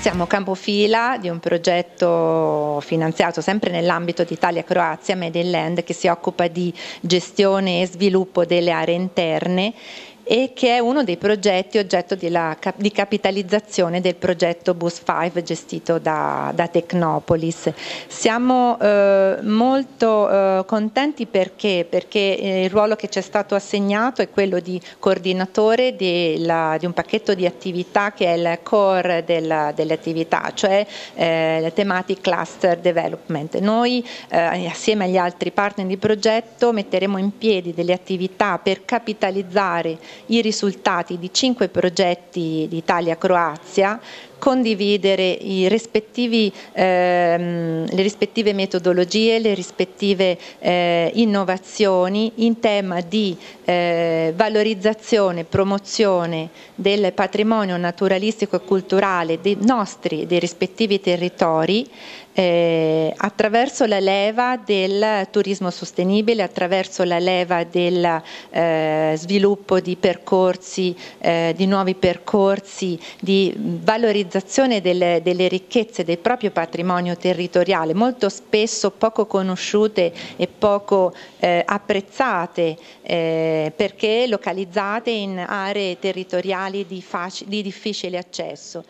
Siamo capofila di un progetto finanziato sempre nell'ambito di Italia-Croazia, Made in Land, che si occupa di gestione e sviluppo delle aree interne e che è uno dei progetti oggetto di, la, di capitalizzazione del progetto Bus 5 gestito da, da Tecnopolis. Siamo eh, molto eh, contenti perché, perché eh, il ruolo che ci è stato assegnato è quello di coordinatore della, di un pacchetto di attività che è il core della, delle attività, cioè eh, la tematica cluster development. Noi eh, assieme agli altri partner di progetto metteremo in piedi delle attività per capitalizzare i risultati di cinque progetti di Italia-Croazia condividere i rispettivi, ehm, le rispettive metodologie, le rispettive eh, innovazioni in tema di eh, valorizzazione, promozione del patrimonio naturalistico e culturale dei nostri, dei rispettivi territori eh, attraverso la leva del turismo sostenibile, attraverso la leva del eh, sviluppo di percorsi, eh, di nuovi percorsi, di valorizzazione valorizzazione delle, delle ricchezze del proprio patrimonio territoriale, molto spesso poco conosciute e poco eh, apprezzate eh, perché localizzate in aree territoriali di, di difficile accesso.